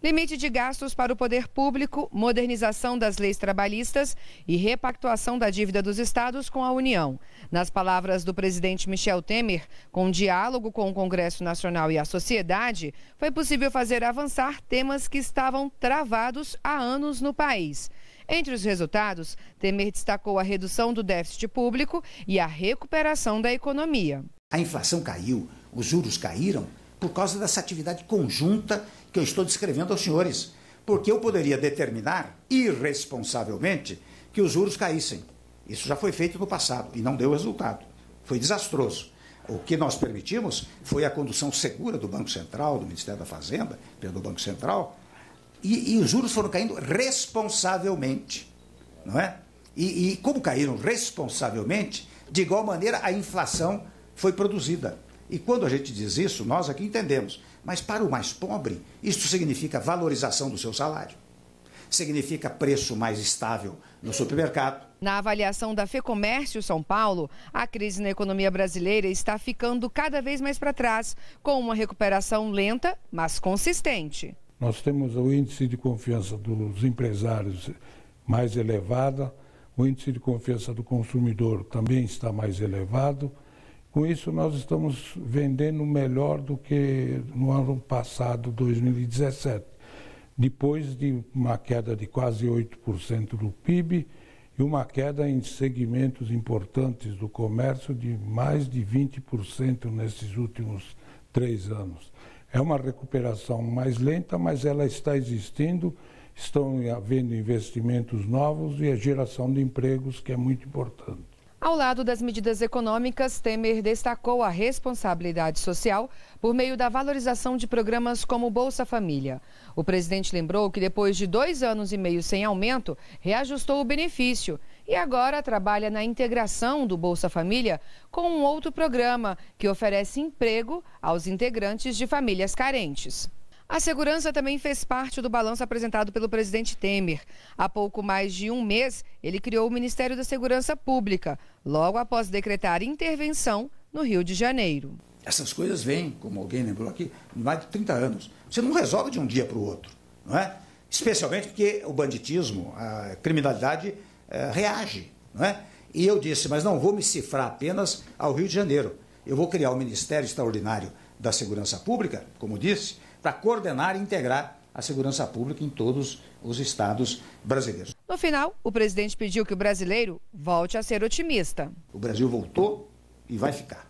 Limite de gastos para o poder público, modernização das leis trabalhistas e repactuação da dívida dos estados com a União. Nas palavras do presidente Michel Temer, com um diálogo com o Congresso Nacional e a sociedade, foi possível fazer avançar temas que estavam travados há anos no país. Entre os resultados, Temer destacou a redução do déficit público e a recuperação da economia. A inflação caiu, os juros caíram por causa dessa atividade conjunta que eu estou descrevendo aos senhores. Porque eu poderia determinar, irresponsavelmente, que os juros caíssem. Isso já foi feito no passado e não deu resultado. Foi desastroso. O que nós permitimos foi a condução segura do Banco Central, do Ministério da Fazenda, pelo Banco Central, e, e os juros foram caindo responsavelmente. Não é? E, e como caíram responsavelmente, de igual maneira a inflação foi produzida. E quando a gente diz isso, nós aqui entendemos. Mas para o mais pobre, isso significa valorização do seu salário. Significa preço mais estável no supermercado. Na avaliação da FEComércio São Paulo, a crise na economia brasileira está ficando cada vez mais para trás, com uma recuperação lenta, mas consistente. Nós temos o índice de confiança dos empresários mais elevado, o índice de confiança do consumidor também está mais elevado. Com isso, nós estamos vendendo melhor do que no ano passado, 2017. Depois de uma queda de quase 8% do PIB e uma queda em segmentos importantes do comércio de mais de 20% nesses últimos três anos. É uma recuperação mais lenta, mas ela está existindo, estão havendo investimentos novos e a geração de empregos, que é muito importante lado das medidas econômicas, Temer destacou a responsabilidade social por meio da valorização de programas como Bolsa Família. O presidente lembrou que depois de dois anos e meio sem aumento, reajustou o benefício e agora trabalha na integração do Bolsa Família com um outro programa que oferece emprego aos integrantes de famílias carentes. A segurança também fez parte do balanço apresentado pelo presidente Temer. Há pouco mais de um mês, ele criou o Ministério da Segurança Pública, logo após decretar intervenção no Rio de Janeiro. Essas coisas vêm, como alguém lembrou aqui, mais de 30 anos. Você não resolve de um dia para o outro, não é? Especialmente porque o banditismo, a criminalidade é, reage, não é? E eu disse, mas não vou me cifrar apenas ao Rio de Janeiro. Eu vou criar o um Ministério Extraordinário da Segurança Pública, como disse, para coordenar e integrar a segurança pública em todos os estados brasileiros. No final, o presidente pediu que o brasileiro volte a ser otimista. O Brasil voltou e vai ficar.